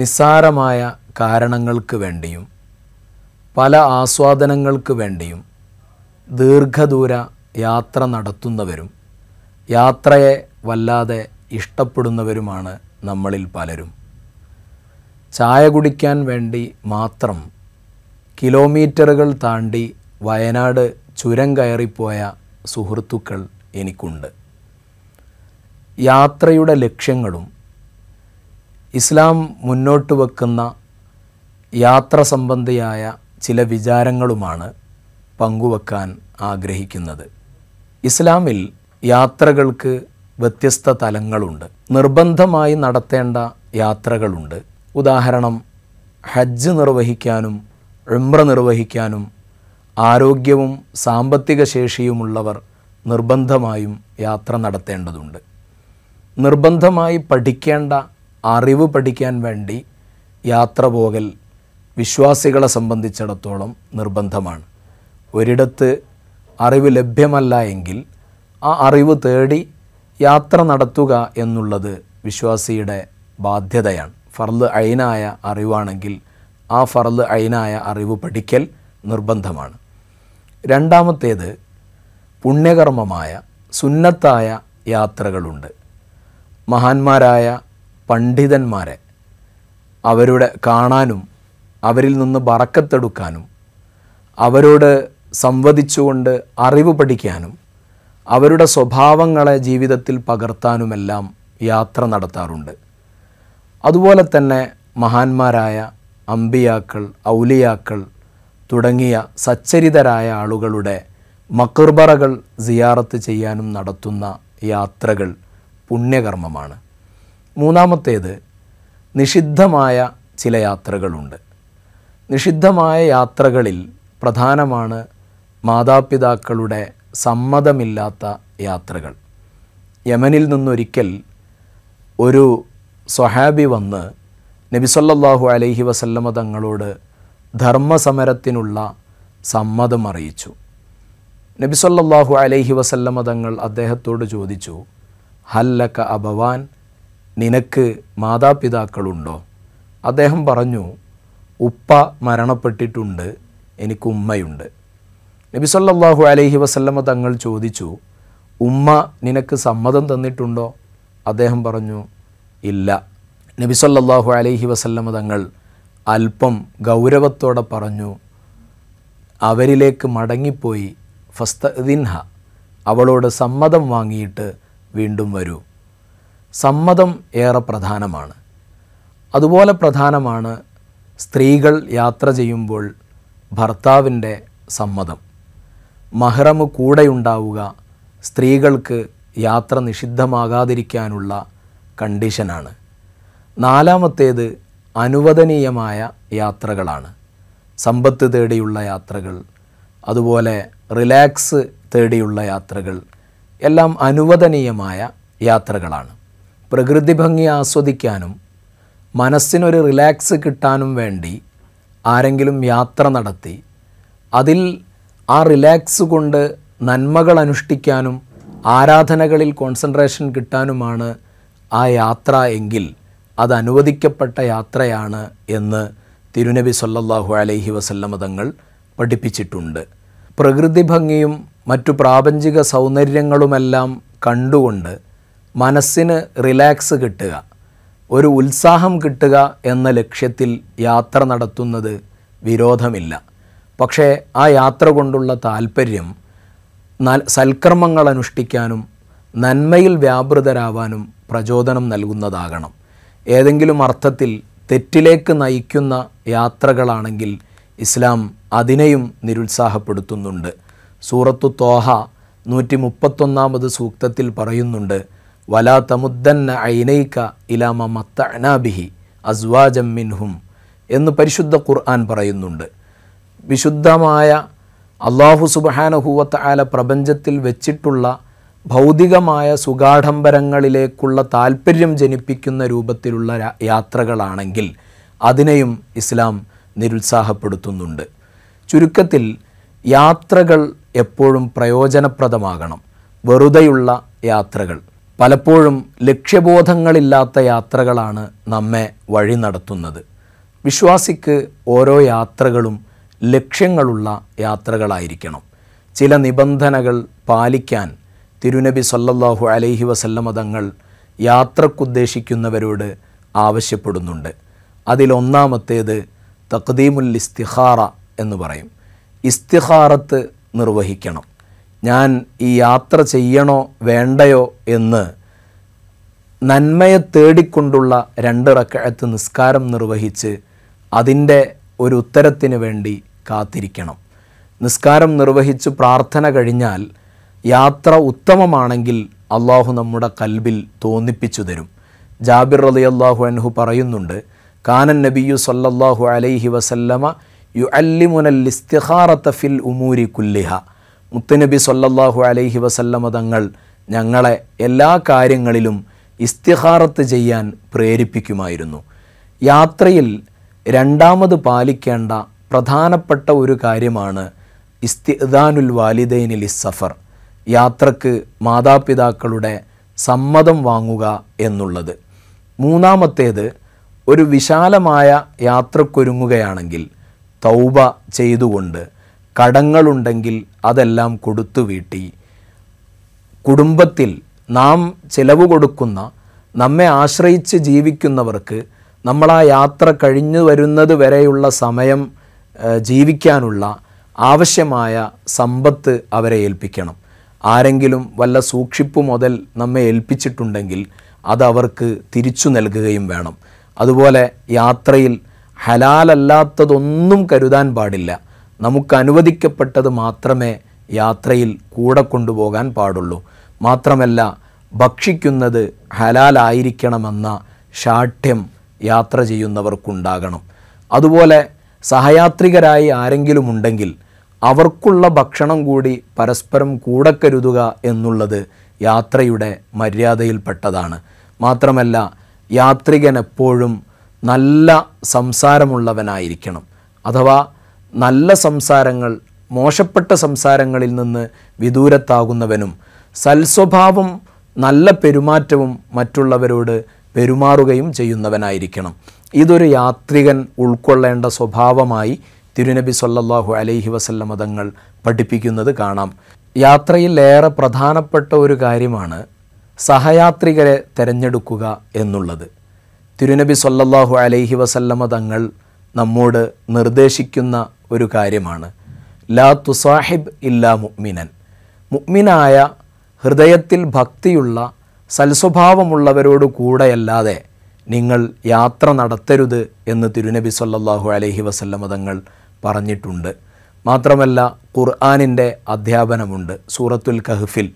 നിസ്സാരമായ കാരണങ്ങൾക്ക് വേണ്ടിയും പല ആസ്വാദനങ്ങൾക്ക് വേണ്ടിയും ദീർഘദൂര യാത്ര നടത്തുന്നവരും യാത്രയെ വല്ലാതെ ഇഷ്ടപ്പെടുന്നവരുമാണ് നമ്മളിൽ പലരും ചായ കുടിക്കാൻ വേണ്ടി മാത്രം കിലോമീറ്ററുകൾ താണ്ടി വയനാട് ചുരം കയറിപ്പോയ സുഹൃത്തുക്കൾ എനിക്കുണ്ട് യാത്രയുടെ ലക്ഷ്യങ്ങളും ഇസ്ലാം മുന്നോട്ട് വെക്കുന്ന യാത്ര സംബന്ധിയായ ചില വിചാരങ്ങളുമാണ് പങ്കുവെക്കാൻ ആഗ്രഹിക്കുന്നത് ഇസ്ലാമിൽ യാത്രകൾക്ക് വ്യത്യസ്ത തലങ്ങളുണ്ട് നിർബന്ധമായി നടത്തേണ്ട യാത്രകളുണ്ട് ഉദാഹരണം ഹജ്ജ് നിർവഹിക്കാനും ഉംറ നിർവഹിക്കാനും ആരോഗ്യവും സാമ്പത്തിക ശേഷിയുമുള്ളവർ നിർബന്ധമായും യാത്ര നടത്തേണ്ടതുണ്ട് നിർബന്ധമായി പഠിക്കേണ്ട അറിവ് പഠിക്കാൻ വേണ്ടി യാത്ര പോകൽ വിശ്വാസികളെ സംബന്ധിച്ചിടത്തോളം നിർബന്ധമാണ് ഒരിടത്ത് അറിവ് ലഭ്യമല്ല എങ്കിൽ ആ അറിവ് തേടി യാത്ര നടത്തുക എന്നുള്ളത് വിശ്വാസിയുടെ ബാധ്യതയാണ് ഫർദ് അയിനായ അറിവാണെങ്കിൽ ആ ഫർദ് അയിനായ അറിവ് പഠിക്കൽ നിർബന്ധമാണ് രണ്ടാമത്തേത് പുണ്യകർമ്മമായ സുന്നത്തായ യാത്രകളുണ്ട് മഹാന്മാരായ പണ്ഡിതന്മാരെ അവരുടെ കാണാനും അവരിൽ നിന്ന് വറക്കത്തെടുക്കാനും അവരോട് സംവദിച്ചുകൊണ്ട് അറിവ് പഠിക്കാനും അവരുടെ സ്വഭാവങ്ങളെ ജീവിതത്തിൽ പകർത്താനുമെല്ലാം യാത്ര നടത്താറുണ്ട് അതുപോലെ തന്നെ മഹാന്മാരായ അമ്പിയാക്കൾ ഔലിയാക്കൾ തുടങ്ങിയ സച്ചരിതരായ ആളുകളുടെ മക്കുർബറകൾ സിയാറത്ത് ചെയ്യാനും നടത്തുന്ന യാത്രകൾ പുണ്യകർമ്മമാണ് മൂന്നാമത്തേത് നിഷിദ്ധമായ ചില യാത്രകളുണ്ട് നിഷിദ്ധമായ യാത്രകളിൽ പ്രധാനമാണ് മാതാപിതാക്കളുടെ സമ്മതമില്ലാത്ത യാത്രകൾ യമനിൽ നിന്നൊരിക്കൽ ഒരു സ്വഹാബി വന്ന് നബിസൊല്ലാഹു അലൈഹി വസല്ലമ തങ്ങളോട് ധർമ്മസമരത്തിനുള്ള സമ്മതം അറിയിച്ചു നബിസൊല്ലാഹു അലൈഹി വസല്ലമ തങ്ങൾ അദ്ദേഹത്തോട് ചോദിച്ചു ഹല്ലക്ക അബവാൻ നിനക്ക് മാതാപിതാക്കളുണ്ടോ അദ്ദേഹം പറഞ്ഞു ഉപ്പ മരണപ്പെട്ടിട്ടുണ്ട് എനിക്ക് ഉമ്മയുണ്ട് നബി സല്ലാഹു അലൈഹി വസല്ലമ തങ്ങൾ ചോദിച്ചു ഉമ്മ നിനക്ക് സമ്മതം തന്നിട്ടുണ്ടോ അദ്ദേഹം പറഞ്ഞു ഇല്ല നബി സല്ലാഹു അലൈഹി വസല്ലമ തങ്ങൾ അല്പം ഗൗരവത്തോടെ പറഞ്ഞു അവരിലേക്ക് മടങ്ങിപ്പോയി ഫസ്തദിൻഹ അവളോട് സമ്മതം വാങ്ങിയിട്ട് വീണ്ടും വരൂ സമ്മതം ഏറെ പ്രധാനമാണ് അതുപോലെ പ്രധാനമാണ് സ്ത്രീകൾ യാത്ര ചെയ്യുമ്പോൾ ഭർത്താവിൻ്റെ സമ്മതം മഹ്റമ് കൂടെയുണ്ടാവുക സ്ത്രീകൾക്ക് യാത്ര നിഷിദ്ധമാകാതിരിക്കാനുള്ള കണ്ടീഷനാണ് നാലാമത്തേത് അനുവദനീയമായ യാത്രകളാണ് സമ്പത്ത് തേടിയുള്ള യാത്രകൾ അതുപോലെ റിലാക്സ് തേടിയുള്ള യാത്രകൾ എല്ലാം അനുവദനീയമായ യാത്രകളാണ് പ്രകൃതി ഭംഗി ആസ്വദിക്കാനും മനസ്സിനൊരു റിലാക്സ് കിട്ടാനും വേണ്ടി ആരെങ്കിലും യാത്ര നടത്തി അതിൽ ആ റിലാക്സ് കൊണ്ട് നന്മകൾ അനുഷ്ഠിക്കാനും ആരാധനകളിൽ കോൺസെൻട്രേഷൻ കിട്ടാനുമാണ് ആ യാത്ര എങ്കിൽ അത് അനുവദിക്കപ്പെട്ട യാത്രയാണ് എന്ന് തിരുനബി സല്ലാഹു അലൈഹി വസല്ലമ തങ്ങൾ പഠിപ്പിച്ചിട്ടുണ്ട് പ്രകൃതി ഭംഗിയും മറ്റു പ്രാപഞ്ചിക സൗന്ദര്യങ്ങളുമെല്ലാം കണ്ടുകൊണ്ട് മനസ്സിന് റിലാക്സ് കിട്ടുക ഒരു ഉത്സാഹം കിട്ടുക എന്ന ലക്ഷ്യത്തിൽ യാത്ര നടത്തുന്നത് വിരോധമില്ല പക്ഷേ ആ യാത്ര കൊണ്ടുള്ള താല്പര്യം സൽക്കർമ്മങ്ങൾ അനുഷ്ഠിക്കാനും നന്മയിൽ വ്യാപൃതരാവാനും പ്രചോദനം നൽകുന്നതാകണം ഏതെങ്കിലും അർത്ഥത്തിൽ തെറ്റിലേക്ക് നയിക്കുന്ന യാത്രകളാണെങ്കിൽ ഇസ്ലാം അതിനെയും നിരുത്സാഹപ്പെടുത്തുന്നുണ്ട് സൂറത്തു തോഹ നൂറ്റി മുപ്പത്തൊന്നാമത് സൂക്തത്തിൽ പറയുന്നുണ്ട് വലാ തമുദ്ദന്ന ഐനൈക്ക ഇലാമ മത്ത അനാബിഹി അസ്വാജം മിൻഹും എന്ന് പരിശുദ്ധ ഖുർആൻ പറയുന്നുണ്ട് വിശുദ്ധമായ അള്ളാഹു സുബഹാനഹൂവത്ത ആല പ്രപഞ്ചത്തിൽ വെച്ചിട്ടുള്ള ഭൗതികമായ സുഗാഢംബരങ്ങളിലേക്കുള്ള താല്പര്യം ജനിപ്പിക്കുന്ന രൂപത്തിലുള്ള യാത്രകളാണെങ്കിൽ അതിനെയും ഇസ്ലാം നിരുത്സാഹപ്പെടുത്തുന്നുണ്ട് ചുരുക്കത്തിൽ യാത്രകൾ എപ്പോഴും പ്രയോജനപ്രദമാകണം വെറുതെയുള്ള യാത്രകൾ പലപ്പോഴും ലക്ഷ്യബോധങ്ങളില്ലാത്ത യാത്രകളാണ് നമ്മെ വഴി നടത്തുന്നത് വിശ്വാസിക്ക് ഓരോ യാത്രകളും ലക്ഷ്യങ്ങളുള്ള യാത്രകളായിരിക്കണം ചില നിബന്ധനകൾ പാലിക്കാൻ തിരുനബി സല്ലല്ലാഹു അലൈഹി വസല്ലമ തങ്ങൾ യാത്രക്കുദ്ദേശിക്കുന്നവരോട് ആവശ്യപ്പെടുന്നുണ്ട് അതിലൊന്നാമത്തേത് തക്ദീമുൽ ഇസ്തിഹാറ എന്ന് പറയും ഇസ്തിഹാറത്ത് നിർവഹിക്കണം ഞാൻ ഈ യാത്ര ചെയ്യണോ വേണ്ടയോ എന്ന് നന്മയെ തേടിക്കൊണ്ടുള്ള രണ്ട് നിസ്കാരം നിർവഹിച്ച് അതിൻ്റെ ഒരു ഉത്തരത്തിന് വേണ്ടി കാത്തിരിക്കണം നിസ്കാരം നിർവഹിച്ച് പ്രാർത്ഥന കഴിഞ്ഞാൽ യാത്ര ഉത്തമമാണെങ്കിൽ അള്ളാഹു നമ്മുടെ കൽബിൽ തോന്നിപ്പിച്ചു തരും ജാബിർ അലി അള്ളാഹു അൻഹു പറയുന്നുണ്ട് കാനൻ നബിയു സല്ലല്ലാഹു അലൈഹി വസല്ലമ യു അല്ലിമുനൽ ഫിൽ ഉമൂരി കുല്ലിഹ മുത്തനബി സല്ലാഹു അലൈഹി വസല്ലമ തങ്ങൾ ഞങ്ങളെ എല്ലാ കാര്യങ്ങളിലും ഇസ്തിഹാറത്ത് ചെയ്യാൻ പ്രേരിപ്പിക്കുമായിരുന്നു യാത്രയിൽ രണ്ടാമത് പാലിക്കേണ്ട പ്രധാനപ്പെട്ട ഒരു കാര്യമാണ് ഇസ്തിദാനുൽ വാലിദൈനിൽ ഇസ്സഫർ യാത്രക്ക് മാതാപിതാക്കളുടെ സമ്മതം വാങ്ങുക എന്നുള്ളത് മൂന്നാമത്തേത് ഒരു വിശാലമായ യാത്രക്കൊരുങ്ങുകയാണെങ്കിൽ തൗബ ചെയ്തുകൊണ്ട് കടങ്ങളുണ്ടെങ്കിൽ അതെല്ലാം കൊടുത്തു വീട്ടി കുടുംബത്തിൽ നാം ചിലവ് കൊടുക്കുന്ന നമ്മെ ആശ്രയിച്ച് ജീവിക്കുന്നവർക്ക് നമ്മൾ ആ യാത്ര കഴിഞ്ഞു വരുന്നത് വരെയുള്ള സമയം ജീവിക്കാനുള്ള ആവശ്യമായ സമ്പത്ത് അവരെ ഏൽപ്പിക്കണം ആരെങ്കിലും വല്ല സൂക്ഷിപ്പ് മുതൽ നമ്മെ ഏൽപ്പിച്ചിട്ടുണ്ടെങ്കിൽ അത് അവർക്ക് തിരിച്ചു നൽകുകയും വേണം അതുപോലെ യാത്രയിൽ ഹലാലല്ലാത്തതൊന്നും കരുതാൻ പാടില്ല നമുക്ക് അനുവദിക്കപ്പെട്ടത് മാത്രമേ യാത്രയിൽ കൂടെ കൊണ്ടുപോകാൻ പാടുള്ളൂ മാത്രമല്ല ഭക്ഷിക്കുന്നത് ഹലാലായിരിക്കണമെന്ന ശാഠ്യം യാത്ര ചെയ്യുന്നവർക്കുണ്ടാകണം അതുപോലെ സഹയാത്രികരായി ആരെങ്കിലും ഉണ്ടെങ്കിൽ അവർക്കുള്ള ഭക്ഷണം കൂടി പരസ്പരം കൂടെ കരുതുക എന്നുള്ളത് യാത്രയുടെ മര്യാദയിൽപ്പെട്ടതാണ് മാത്രമല്ല യാത്രികൻ എപ്പോഴും നല്ല സംസാരമുള്ളവനായിരിക്കണം അഥവാ നല്ല സംസാരങ്ങൾ മോശപ്പെട്ട സംസാരങ്ങളിൽ നിന്ന് വിദൂരത്താകുന്നവനും സൽസ്വഭാവം നല്ല പെരുമാറ്റവും മറ്റുള്ളവരോട് പെരുമാറുകയും ചെയ്യുന്നവനായിരിക്കണം ഇതൊരു യാത്രികൻ ഉൾക്കൊള്ളേണ്ട സ്വഭാവമായി തിരുനബി സല്ലാഹു അലൈഹി വസല്ല മതങ്ങൾ പഠിപ്പിക്കുന്നത് കാണാം യാത്രയിൽ ഏറെ പ്രധാനപ്പെട്ട ഒരു കാര്യമാണ് സഹയാത്രികരെ തിരഞ്ഞെടുക്കുക എന്നുള്ളത് തിരുനബി സല്ലാഹു അലൈഹി വസല്ലമ തങ്ങൾ നമ്മോട് നിർദ്ദേശിക്കുന്ന ഒരു കാര്യമാണ് ലാ തുസാഹിബ് ഇല്ലാ മുഅ്മിനൻ മുഅ്മിനായ ഹൃദയത്തിൽ ഭക്തിയുള്ള സൽസ്വഭാവമുള്ളവരോട് കൂടെയല്ലാതെ നിങ്ങൾ യാത്ര നടത്തരുത് എന്ന് തിരുനബി സല്ലാഹു അലഹി വസല്ലമ തങ്ങൾ പറഞ്ഞിട്ടുണ്ട് മാത്രമല്ല ഖുർആാനിൻ്റെ അധ്യാപനമുണ്ട് സൂറത്തുൽ കഹ്ഫിൽ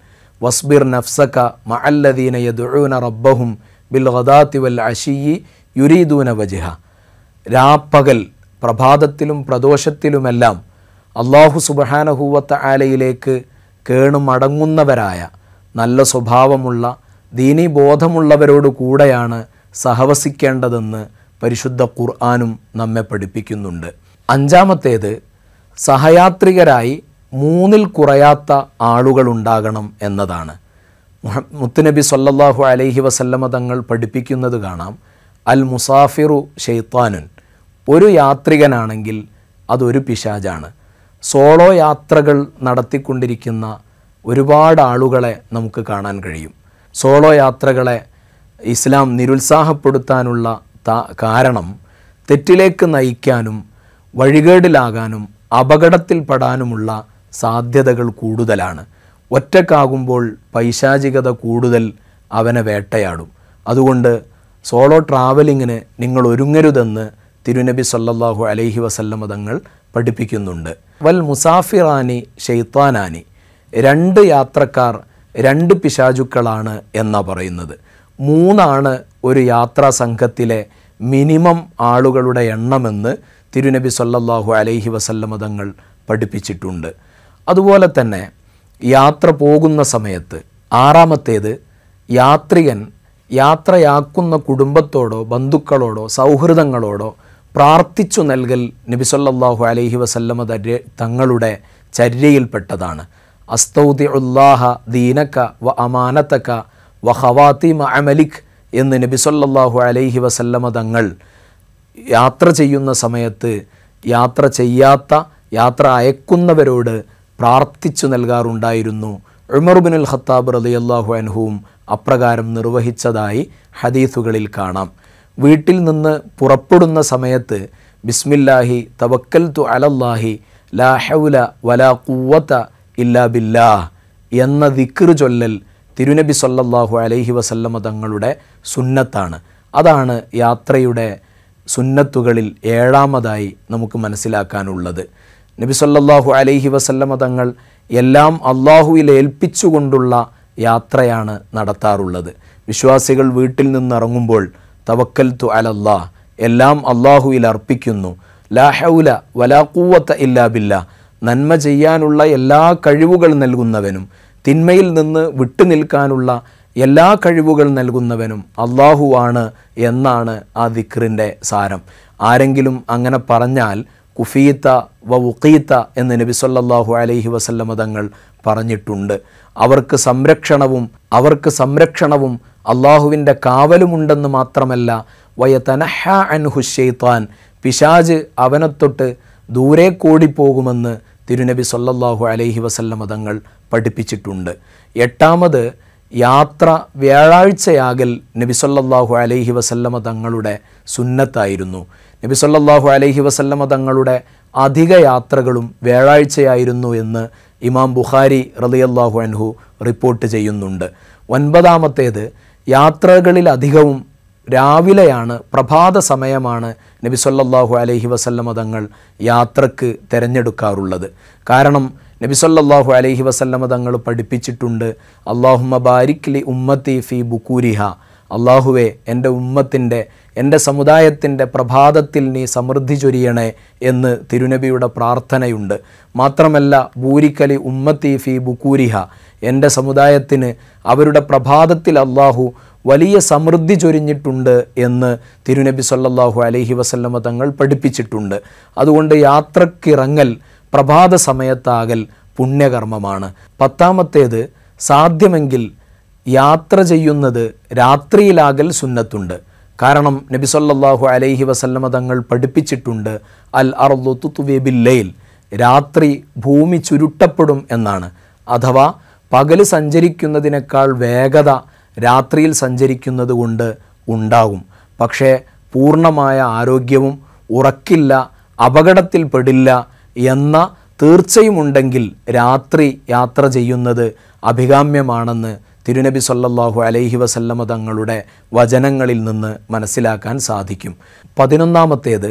വസ്ബിർ നഫ്സക മഅല്ലദീന യദുഴുന റബ്ബഹും ബിൽ ഗദാത്തി വൽ അഷിയി യുരീദൂന വജിഹ രാപ്പകൽ പ്രഭാതത്തിലും പ്രദോഷത്തിലുമെല്ലാം അള്ളാഹു സുബഹാനഹൂവത്ത ആലയിലേക്ക് കേണുമടങ്ങുന്നവരായ നല്ല സ്വഭാവമുള്ള ദീനീ ബോധമുള്ളവരോട് കൂടെയാണ് സഹവസിക്കേണ്ടതെന്ന് പരിശുദ്ധ ഖുർആാനും നമ്മെ പഠിപ്പിക്കുന്നുണ്ട് അഞ്ചാമത്തേത് സഹയാത്രികരായി മൂന്നിൽ കുറയാത്ത ആളുകളുണ്ടാകണം എന്നതാണ് മുത്തുനബി സല്ലാഹു അലൈഹി വസല്ലമ തങ്ങൾ പഠിപ്പിക്കുന്നത് കാണാം അൽ മുസാഫിറു ഷെയ്ത്താനുൻ ഒരു യാത്രികനാണെങ്കിൽ അതൊരു പിശാജാണ് സോളോ യാത്രകൾ നടത്തിക്കൊണ്ടിരിക്കുന്ന ഒരുപാട് ആളുകളെ നമുക്ക് കാണാൻ കഴിയും സോളോ യാത്രകളെ ഇസ്ലാം നിരുത്സാഹപ്പെടുത്താനുള്ള കാരണം തെറ്റിലേക്ക് നയിക്കാനും വഴികേടിലാകാനും അപകടത്തിൽപ്പെടാനുമുള്ള സാധ്യതകൾ കൂടുതലാണ് ഒറ്റക്കാകുമ്പോൾ പൈശാചികത കൂടുതൽ അവനെ വേട്ടയാടും അതുകൊണ്ട് സോളോ ട്രാവലിങ്ങിന് നിങ്ങൾ ഒരുങ്ങരുതെന്ന് തിരുനബി സല്ലാഹു അലൈഹി വസല്ലമ തങ്ങൾ പഠിപ്പിക്കുന്നുണ്ട് വൽ മുസാഫിറാനി ഷെയ്ത്താനാനി രണ്ട് യാത്രക്കാർ രണ്ട് പിശാചുക്കളാണ് എന്നാ പറയുന്നത് മൂന്നാണ് ഒരു യാത്രാ സംഘത്തിലെ മിനിമം ആളുകളുടെ എണ്ണമെന്ന് തിരുനബി സല്ലാഹു അലൈഹി വസല്ലമ തങ്ങൾ പഠിപ്പിച്ചിട്ടുണ്ട് അതുപോലെ തന്നെ യാത്ര പോകുന്ന സമയത്ത് ആറാമത്തേത് യാത്രികൻ യാത്രയാക്കുന്ന കുടുംബത്തോടോ ബന്ധുക്കളോടോ സൗഹൃദങ്ങളോടോ പ്രാർത്ഥിച്ചു നൽകൽ നബിസൊല്ലാഹു അലൈഹി വസല്ലമ തങ്ങളുടെ ചര്യയിൽപ്പെട്ടതാണ് അസ്തൗതി ഉല്ലാഹ ദീനക്ക വ അമാനത്തക്ക വ ഹവാത്തി അമലിഖ് എന്ന് നബിസൊല്ലാഹു അലൈഹി വസല്ലമ തങ്ങൾ യാത്ര ചെയ്യുന്ന സമയത്ത് യാത്ര ചെയ്യാത്ത യാത്ര അയക്കുന്നവരോട് പ്രാർത്ഥിച്ചു നൽകാറുണ്ടായിരുന്നു ഉമർബിനുൽ ഖത്താബ് റലിയല്ലാഹു അൻഹുവും അപ്രകാരം നിർവഹിച്ചതായി ഹദീസുകളിൽ കാണാം വീട്ടിൽ നിന്ന് പുറപ്പെടുന്ന സമയത്ത് ബിസ്മില്ലാഹി തവക്കൽ തു അലല്ലാഹി ലാ ഹൗല വലാ കുവത്ത ഇല്ലാ ബില്ലാ എന്ന ദിക്ർ ചൊല്ലൽ തിരുനബി സല്ലാഹു അലൈഹി വസല്ലമ തങ്ങളുടെ സുന്നത്താണ് അതാണ് യാത്രയുടെ സുന്നത്തുകളിൽ ഏഴാമതായി നമുക്ക് മനസ്സിലാക്കാനുള്ളത് നബി സല്ലാഹു അലൈഹി വസല്ലമ തങ്ങൾ എല്ലാം അള്ളാഹുവിൽ ഏൽപ്പിച്ചുകൊണ്ടുള്ള യാത്രയാണ് നടത്താറുള്ളത് വിശ്വാസികൾ വീട്ടിൽ നിന്നിറങ്ങുമ്പോൾ തവക്കൽ തു അലല്ലാ എല്ലാം അള്ളാഹുവിൽ അർപ്പിക്കുന്നു ലാഹൗല വലാ കൂവത്ത ഇല്ലാ ബില്ല നന്മ ചെയ്യാനുള്ള എല്ലാ കഴിവുകൾ നൽകുന്നവനും തിന്മയിൽ നിന്ന് വിട്ടുനിൽക്കാനുള്ള എല്ലാ കഴിവുകൾ നൽകുന്നവനും അള്ളാഹുവാണ് എന്നാണ് ആ ദിക്റിൻ്റെ സാരം ആരെങ്കിലും അങ്ങനെ പറഞ്ഞാൽ കുഫീത്ത വ ഉഖീത്ത എന്ന് നബി സല്ലാഹു അലൈഹി വസല്ലമ തങ്ങൾ പറഞ്ഞിട്ടുണ്ട് അവർക്ക് സംരക്ഷണവും അവർക്ക് സംരക്ഷണവും അള്ളാഹുവിൻ്റെ കാവലുമുണ്ടെന്ന് മാത്രമല്ല വയതനഹ അൻഹു ഷെയ്ത്താൻ പിശാജ് അവനത്തൊട്ട് ദൂരെ കൂടിപ്പോകുമെന്ന് തിരുനബി സൊല്ലാഹു അലൈഹി വസല്ലം തങ്ങൾ പഠിപ്പിച്ചിട്ടുണ്ട് എട്ടാമത് യാത്ര വ്യാഴാഴ്ചയാകൽ നബി സല്ലല്ലാഹു അലൈഹി വസല്ലമ തങ്ങളുടെ സുന്നത്തായിരുന്നു നബി സല്ലല്ലാഹു അലൈഹി വസല്ലമ തങ്ങളുടെ അധിക യാത്രകളും വ്യാഴാഴ്ചയായിരുന്നു എന്ന് ഇമാം ബുഖാരി റളിയല്ലാഹു അൻഹു റിപ്പോർട്ട് ചെയ്യുന്നുണ്ട് ഒൻപതാമത്തേത് യാത്രകളിലധികവും രാവിലെയാണ് പ്രഭാത സമയമാണ് നബി സല്ലാഹു അലൈഹി വസല്ലമ തങ്ങൾ യാത്രക്ക് തിരഞ്ഞെടുക്കാറുള്ളത് കാരണം നബി സല്ലാഹു അലൈഹി വസല്ലമ തങ്ങൾ പഠിപ്പിച്ചിട്ടുണ്ട് അള്ളാഹുമ ബാരിക്ലി ഉമ്മത്തി ഫി ബുക്കൂരിഹ അള്ളാഹുവെ എൻ്റെ ഉമ്മത്തിൻ്റെ എൻ്റെ സമുദായത്തിൻ്റെ പ്രഭാതത്തിൽ നീ സമൃദ്ധി ചൊരിയണേ എന്ന് തിരുനബിയുടെ പ്രാർത്ഥനയുണ്ട് മാത്രമല്ല ബൂരിക്കലി ഉമ്മത്തി ഫി ബുക്കൂരിഹ എൻ്റെ സമുദായത്തിന് അവരുടെ പ്രഭാതത്തിൽ അള്ളാഹു വലിയ സമൃദ്ധി ചൊരിഞ്ഞിട്ടുണ്ട് എന്ന് തിരുനബി സല്ലാഹു അലഹി വസല്ലമ തങ്ങൾ പഠിപ്പിച്ചിട്ടുണ്ട് അതുകൊണ്ട് യാത്രക്കിറങ്ങൽ പ്രഭാത സമയത്താകൽ പുണ്യകർമ്മമാണ് പത്താമത്തേത് സാധ്യമെങ്കിൽ യാത്ര ചെയ്യുന്നത് രാത്രിയിലാകൽ സുന്നത്തുണ്ട് കാരണം നബി സല്ലാഹു അലൈഹി വസല്ലമ തങ്ങൾ പഠിപ്പിച്ചിട്ടുണ്ട് അൽ അർദു ലൈൽ രാത്രി ഭൂമി ചുരുട്ടപ്പെടും എന്നാണ് അഥവാ പകൽ സഞ്ചരിക്കുന്നതിനേക്കാൾ വേഗത രാത്രിയിൽ സഞ്ചരിക്കുന്നത് കൊണ്ട് ഉണ്ടാകും പക്ഷേ പൂർണ്ണമായ ആരോഗ്യവും ഉറക്കില്ല അപകടത്തിൽപ്പെടില്ല എന്ന തീർച്ചയുമുണ്ടെങ്കിൽ രാത്രി യാത്ര ചെയ്യുന്നത് അഭികാമ്യമാണെന്ന് തിരുനബി സല്ലാഹു അലൈഹി വസല്ലമ തങ്ങളുടെ വചനങ്ങളിൽ നിന്ന് മനസ്സിലാക്കാൻ സാധിക്കും പതിനൊന്നാമത്തേത്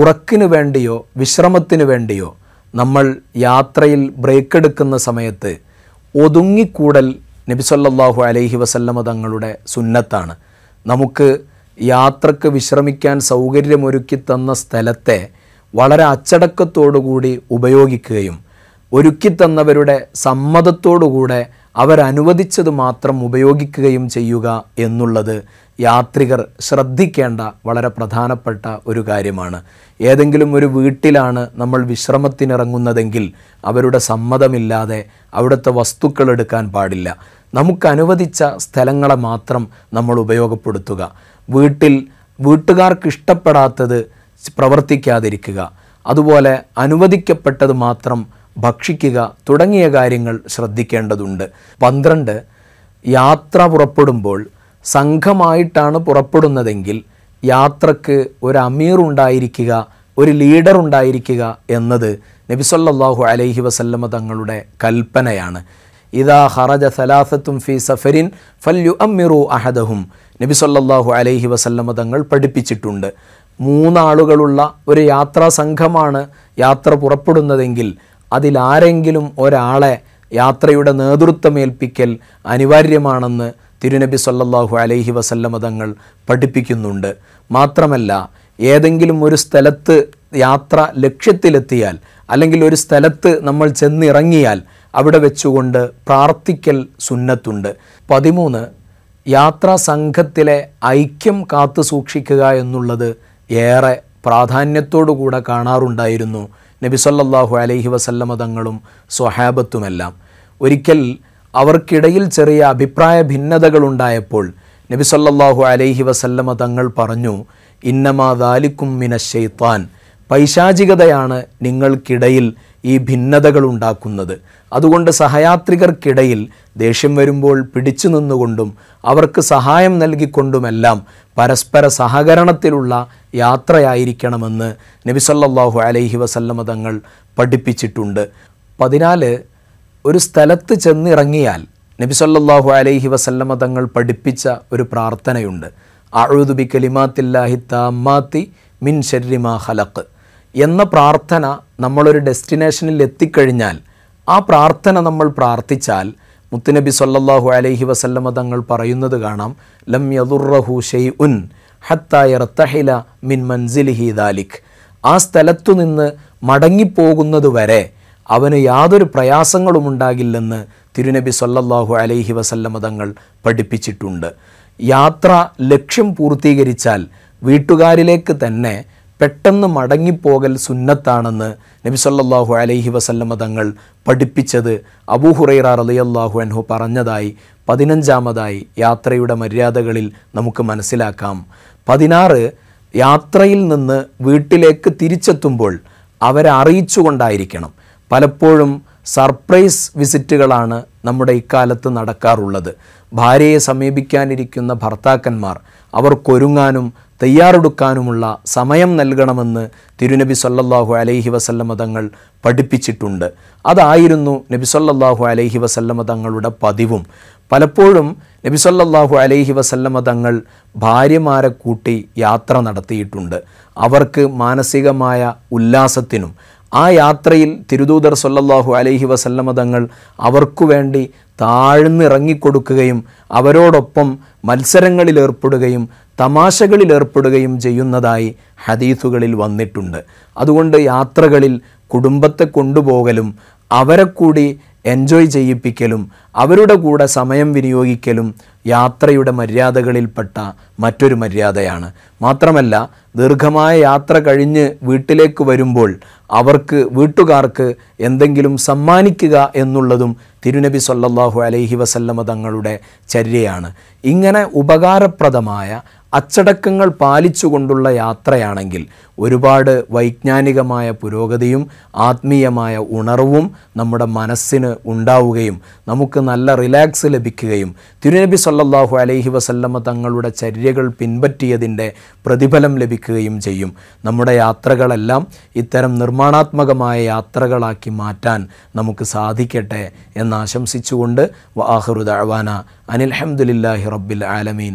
ഉറക്കിനു വേണ്ടിയോ വിശ്രമത്തിനു വേണ്ടിയോ നമ്മൾ യാത്രയിൽ ബ്രേക്ക് എടുക്കുന്ന സമയത്ത് ഒതുങ്ങിക്കൂടൽ നബിസൊല്ലാഹു അലൈഹി വസല്ലമ തങ്ങളുടെ സുന്നത്താണ് നമുക്ക് യാത്രക്ക് വിശ്രമിക്കാൻ സൗകര്യമൊരുക്കി തന്ന സ്ഥലത്തെ വളരെ അച്ചടക്കത്തോടുകൂടി ഉപയോഗിക്കുകയും ഒരുക്കി തന്നവരുടെ സമ്മതത്തോടുകൂടെ അവരനുവദിച്ചത് മാത്രം ഉപയോഗിക്കുകയും ചെയ്യുക എന്നുള്ളത് യാത്രികർ ശ്രദ്ധിക്കേണ്ട വളരെ പ്രധാനപ്പെട്ട ഒരു കാര്യമാണ് ഏതെങ്കിലും ഒരു വീട്ടിലാണ് നമ്മൾ വിശ്രമത്തിനിറങ്ങുന്നതെങ്കിൽ അവരുടെ സമ്മതമില്ലാതെ അവിടുത്തെ വസ്തുക്കൾ എടുക്കാൻ പാടില്ല നമുക്ക് അനുവദിച്ച സ്ഥലങ്ങളെ മാത്രം നമ്മൾ ഉപയോഗപ്പെടുത്തുക വീട്ടിൽ വീട്ടുകാർക്ക് ഇഷ്ടപ്പെടാത്തത് പ്രവർത്തിക്കാതിരിക്കുക അതുപോലെ അനുവദിക്കപ്പെട്ടത് മാത്രം ഭക്ഷിക്കുക തുടങ്ങിയ കാര്യങ്ങൾ ശ്രദ്ധിക്കേണ്ടതുണ്ട് പന്ത്രണ്ട് യാത്ര പുറപ്പെടുമ്പോൾ സംഘമായിട്ടാണ് പുറപ്പെടുന്നതെങ്കിൽ യാത്രക്ക് ഒരു അമീർ ഉണ്ടായിരിക്കുക ഒരു ലീഡർ ഉണ്ടായിരിക്കുക എന്നത് നബിസൊല്ലാഹു അലൈഹി വസല്ലമ തങ്ങളുടെ കൽപ്പനയാണ് ഇതാ ഹറജ സലാസത്തും ഫി സഫരിൻ ഫല്യു അമ്മിറു അഹദഹും നബിസൊല്ലാഹു അലൈഹി വസല്ലമ തങ്ങൾ പഠിപ്പിച്ചിട്ടുണ്ട് മൂന്നാളുകളുള്ള ഒരു യാത്രാ സംഘമാണ് യാത്ര പുറപ്പെടുന്നതെങ്കിൽ അതിലാരെങ്കിലും ഒരാളെ യാത്രയുടെ നേതൃത്വമേൽപ്പിക്കൽ അനിവാര്യമാണെന്ന് തിരുനബി സല്ലാഹു അലൈഹി വസല്ലമ തങ്ങൾ പഠിപ്പിക്കുന്നുണ്ട് മാത്രമല്ല ഏതെങ്കിലും ഒരു സ്ഥലത്ത് യാത്ര ലക്ഷ്യത്തിലെത്തിയാൽ അല്ലെങ്കിൽ ഒരു സ്ഥലത്ത് നമ്മൾ ചെന്നിറങ്ങിയാൽ അവിടെ വെച്ചുകൊണ്ട് പ്രാർത്ഥിക്കൽ സുന്നത്തുണ്ട് പതിമൂന്ന് യാത്രാ സംഘത്തിലെ ഐക്യം കാത്തു സൂക്ഷിക്കുക എന്നുള്ളത് ഏറെ പ്രാധാന്യത്തോടു കൂടെ കാണാറുണ്ടായിരുന്നു നബി സല്ലാഹു അലൈഹി വസല്ലമ തങ്ങളും സ്വഹാബത്തുമെല്ലാം ഒരിക്കൽ അവർക്കിടയിൽ ചെറിയ അഭിപ്രായ ഉണ്ടായപ്പോൾ നബി സല്ലാഹു അലൈഹി വസല്ലമ തങ്ങൾ പറഞ്ഞു ഇന്നമാ ദാലിക്കും മിന ഷെയ്ത്താൻ പൈശാചികതയാണ് നിങ്ങൾക്കിടയിൽ ഈ ഭിന്നതകൾ ഉണ്ടാക്കുന്നത് അതുകൊണ്ട് സഹയാത്രികർക്കിടയിൽ ദേഷ്യം വരുമ്പോൾ പിടിച്ചു നിന്നുകൊണ്ടും അവർക്ക് സഹായം നൽകിക്കൊണ്ടുമെല്ലാം പരസ്പര സഹകരണത്തിലുള്ള യാത്രയായിരിക്കണമെന്ന് നബിസല്ലാഹു അലൈഹി വസല്ലമ തങ്ങൾ പഠിപ്പിച്ചിട്ടുണ്ട് പതിനാല് ഒരു സ്ഥലത്ത് ചെന്നിറങ്ങിയാൽ നബിസല്ലാഹു അലൈഹി വസല്ലമ തങ്ങൾ പഠിപ്പിച്ച ഒരു പ്രാർത്ഥനയുണ്ട് അഴുതുബി കലിമാത്തില്ലാഹി താമാത്തി മിൻ ഷെരിമാ ഹലക്ക് എന്ന പ്രാർത്ഥന നമ്മളൊരു ഡെസ്റ്റിനേഷനിൽ എത്തിക്കഴിഞ്ഞാൽ ആ പ്രാർത്ഥന നമ്മൾ പ്രാർത്ഥിച്ചാൽ മുത്തുനബി സല്ലാഹു അലൈഹി വസല്ലമ തങ്ങൾ പറയുന്നത് കാണാം ലം യദുറഹു ഷെയ് ഉൻ ഹത്തായർ തഹില മിൻ മൻസിലിഹി ദാലിഖ് ആ സ്ഥലത്തു നിന്ന് മടങ്ങിപ്പോകുന്നത് വരെ അവന് യാതൊരു പ്രയാസങ്ങളും ഉണ്ടാകില്ലെന്ന് തിരുനബി സല്ലല്ലാഹു അലൈഹി വസല്ലമ തങ്ങൾ പഠിപ്പിച്ചിട്ടുണ്ട് യാത്ര ലക്ഷ്യം പൂർത്തീകരിച്ചാൽ വീട്ടുകാരിലേക്ക് തന്നെ പെട്ടെന്ന് മടങ്ങിപ്പോകൽ സുന്നത്താണെന്ന് നബി സല്ലാഹു അലൈഹി വസല്ലമ തങ്ങൾ പഠിപ്പിച്ചത് അബൂഹുറൈറ റളിയല്ലാഹു അൻഹു പറഞ്ഞതായി പതിനഞ്ചാമതായി യാത്രയുടെ മര്യാദകളിൽ നമുക്ക് മനസ്സിലാക്കാം പതിനാറ് യാത്രയിൽ നിന്ന് വീട്ടിലേക്ക് തിരിച്ചെത്തുമ്പോൾ അവരെ അറിയിച്ചുകൊണ്ടായിരിക്കണം പലപ്പോഴും സർപ്രൈസ് വിസിറ്റുകളാണ് നമ്മുടെ ഇക്കാലത്ത് നടക്കാറുള്ളത് ഭാര്യയെ സമീപിക്കാനിരിക്കുന്ന ഭർത്താക്കന്മാർ അവർക്കൊരുങ്ങാനും തയ്യാറെടുക്കാനുമുള്ള സമയം നൽകണമെന്ന് തിരുനബി സല്ലാഹു അലൈഹി വസല്ലമ തങ്ങൾ പഠിപ്പിച്ചിട്ടുണ്ട് അതായിരുന്നു നബി സല്ലാഹു അലൈഹി വസല്ലമ തങ്ങളുടെ പതിവും പലപ്പോഴും നബി സല്ലാഹു അലൈഹി വസല്ലമ തങ്ങൾ ഭാര്യമാരെ കൂട്ടി യാത്ര നടത്തിയിട്ടുണ്ട് അവർക്ക് മാനസികമായ ഉല്ലാസത്തിനും ആ യാത്രയിൽ തിരുദൂതർ സൊല്ലാഹു അലൈഹി വസല്ലമ തങ്ങൾ അവർക്കു വേണ്ടി താഴ്ന്നിറങ്ങിക്കൊടുക്കുകയും അവരോടൊപ്പം മത്സരങ്ങളിലേർപ്പെടുകയും തമാശകളിലേർപ്പെടുകയും ചെയ്യുന്നതായി ഹദീസുകളിൽ വന്നിട്ടുണ്ട് അതുകൊണ്ട് യാത്രകളിൽ കുടുംബത്തെ കൊണ്ടുപോകലും അവരെ എൻജോയ് ചെയ്യിപ്പിക്കലും അവരുടെ കൂടെ സമയം വിനിയോഗിക്കലും യാത്രയുടെ മര്യാദകളിൽപ്പെട്ട മറ്റൊരു മര്യാദയാണ് മാത്രമല്ല ദീർഘമായ യാത്ര കഴിഞ്ഞ് വീട്ടിലേക്ക് വരുമ്പോൾ അവർക്ക് വീട്ടുകാർക്ക് എന്തെങ്കിലും സമ്മാനിക്കുക എന്നുള്ളതും തിരുനബി സല്ലാഹു അലൈഹി വസല്ലമ തങ്ങളുടെ ചര്യയാണ് ഇങ്ങനെ ഉപകാരപ്രദമായ അച്ചടക്കങ്ങൾ പാലിച്ചുകൊണ്ടുള്ള യാത്രയാണെങ്കിൽ ഒരുപാട് വൈജ്ഞാനികമായ പുരോഗതിയും ആത്മീയമായ ഉണർവും നമ്മുടെ മനസ്സിന് ഉണ്ടാവുകയും നമുക്ക് നല്ല റിലാക്സ് ലഭിക്കുകയും തിരുനബി സല്ലാഹു അലൈഹി വസല്ലമ്മ തങ്ങളുടെ ചര്യകൾ പിൻപറ്റിയതിൻ്റെ പ്രതിഫലം ലഭിക്കുകയും ചെയ്യും നമ്മുടെ യാത്രകളെല്ലാം ഇത്തരം നിർമ്മാണാത്മകമായ യാത്രകളാക്കി മാറ്റാൻ നമുക്ക് സാധിക്കട്ടെ എന്നാശംസിച്ചുകൊണ്ട് അവാന അനിൽഹമുല്ലാഹി റബ്ബിൽ ആലമീൻ